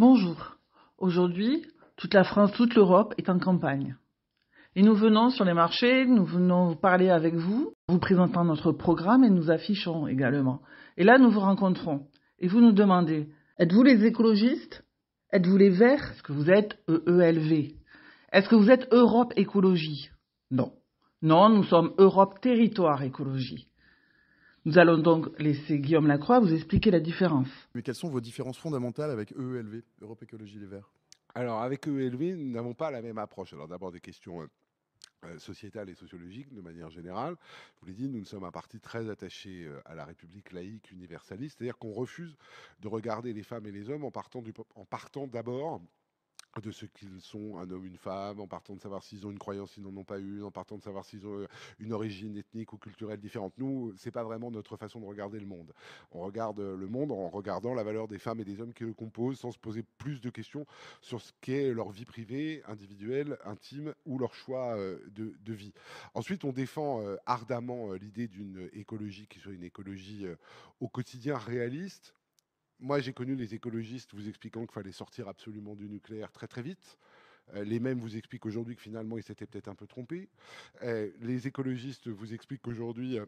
Bonjour. Aujourd'hui, toute la France, toute l'Europe est en campagne. Et nous venons sur les marchés, nous venons parler avec vous, vous présentant notre programme et nous affichons également. Et là, nous vous rencontrons et vous nous demandez, êtes-vous les écologistes Êtes-vous les verts Est-ce que vous êtes EELV Est-ce que vous êtes Europe écologie Non. Non, nous sommes Europe territoire écologie. Nous allons donc laisser Guillaume Lacroix vous expliquer la différence. Mais quelles sont vos différences fondamentales avec EELV, Europe Écologie Les Verts Alors, avec EELV, nous n'avons pas la même approche. Alors, d'abord, des questions euh, euh, sociétales et sociologiques de manière générale. Je vous l'ai dit, nous sommes un parti très attaché euh, à la République laïque universaliste, c'est-à-dire qu'on refuse de regarder les femmes et les hommes en partant, du, en partant d'abord de ce qu'ils sont, un homme, une femme, en partant de savoir s'ils ont une croyance, s'ils n'en ont pas une, en partant de savoir s'ils ont euh, une origine ethnique ou culturelle différente. Nous, c'est pas vraiment notre façon de regarder le monde. On regarde euh, le monde en regardant la valeur des femmes et des hommes qui le composent, sans se poser plus de questions sur ce qu'est leur vie privée, individuelle, intime ou leur choix euh, de, de vie. Ensuite, on défend ardemment l'idée d'une écologie qui soit une écologie au quotidien réaliste, moi, j'ai connu les écologistes vous expliquant qu'il fallait sortir absolument du nucléaire très très vite. Euh, les mêmes vous expliquent aujourd'hui que finalement, ils s'étaient peut-être un peu trompés. Euh, les écologistes vous expliquent qu'aujourd'hui, euh,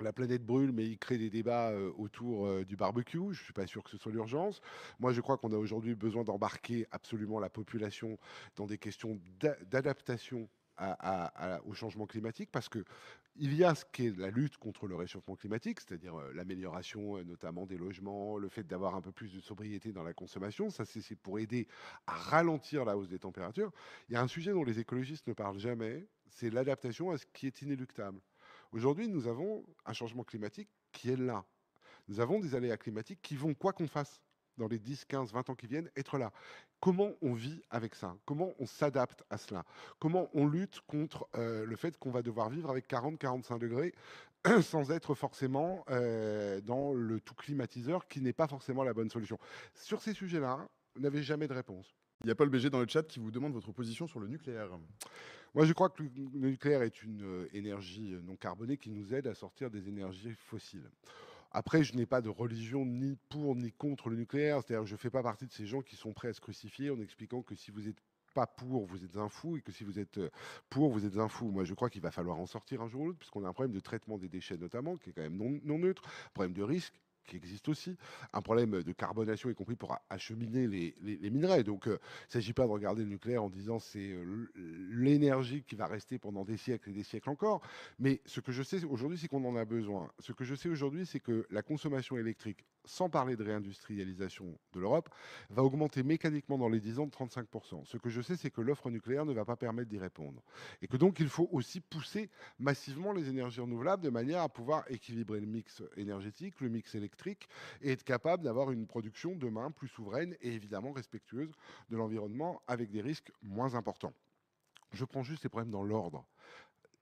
la planète brûle, mais ils créent des débats autour du barbecue. Je ne suis pas sûr que ce soit l'urgence. Moi, je crois qu'on a aujourd'hui besoin d'embarquer absolument la population dans des questions d'adaptation au changement climatique parce que il y a ce qu'est la lutte contre le réchauffement climatique, c'est-à-dire euh, l'amélioration euh, notamment des logements, le fait d'avoir un peu plus de sobriété dans la consommation, ça c'est pour aider à ralentir la hausse des températures. Il y a un sujet dont les écologistes ne parlent jamais, c'est l'adaptation à ce qui est inéluctable. Aujourd'hui, nous avons un changement climatique qui est là. Nous avons des aléas climatiques qui vont, quoi qu'on fasse, dans les 10, 15, 20 ans qui viennent, être là. Comment on vit avec ça Comment on s'adapte à cela Comment on lutte contre euh, le fait qu'on va devoir vivre avec 40, 45 degrés sans être forcément euh, dans le tout climatiseur qui n'est pas forcément la bonne solution Sur ces sujets-là, vous n'avez jamais de réponse. Il y a Paul BG dans le chat qui vous demande votre position sur le nucléaire. Moi, je crois que le nucléaire est une euh, énergie non carbonée qui nous aide à sortir des énergies fossiles. Après, je n'ai pas de religion ni pour ni contre le nucléaire. C'est-à-dire que je ne fais pas partie de ces gens qui sont prêts à se crucifier en expliquant que si vous n'êtes pas pour, vous êtes un fou, et que si vous êtes euh, pour, vous êtes un fou. Moi, je crois qu'il va falloir en sortir un jour ou l'autre, puisqu'on a un problème de traitement des déchets notamment, qui est quand même non, non neutre, problème de risque, qui existe aussi, un problème de carbonation, y compris pour acheminer les, minerais. Donc, euh, il ne s'agit pas de regarder le nucléaire en disant c'est euh, l'énergie qui va rester pendant des siècles et des siècles encore. Mais ce que je sais aujourd'hui, c'est qu'on en a besoin. Ce que je sais aujourd'hui, c'est que la consommation électrique sans parler de réindustrialisation de l'Europe, va augmenter mécaniquement dans les 10 ans de 35%. Ce que je sais, c'est que l'offre nucléaire ne va pas permettre d'y répondre. Et que donc, il faut aussi pousser massivement les énergies renouvelables de manière à pouvoir équilibrer le mix énergétique, le mix électrique, et être capable d'avoir une production demain plus souveraine et évidemment respectueuse de l'environnement, avec des risques moins importants. Je prends juste les problèmes dans l'ordre.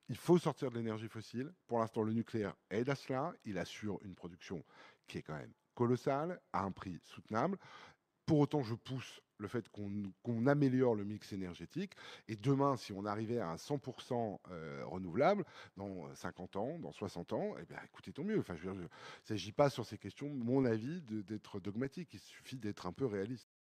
Il faut sortir de l'énergie fossile. Pour l'instant, le nucléaire aide à cela. Il assure une production qui est quand même colossal, à un prix soutenable. Pour autant, je pousse le fait qu'on améliore le mix énergétique. Et demain, si on arrivait à un 100% euh, renouvelable, dans 50 ans, dans 60 ans, eh bien, écoutez, tant mieux. Enfin, il ne s'agit pas sur ces questions, mon avis, d'être dogmatique. Il suffit d'être un peu réaliste.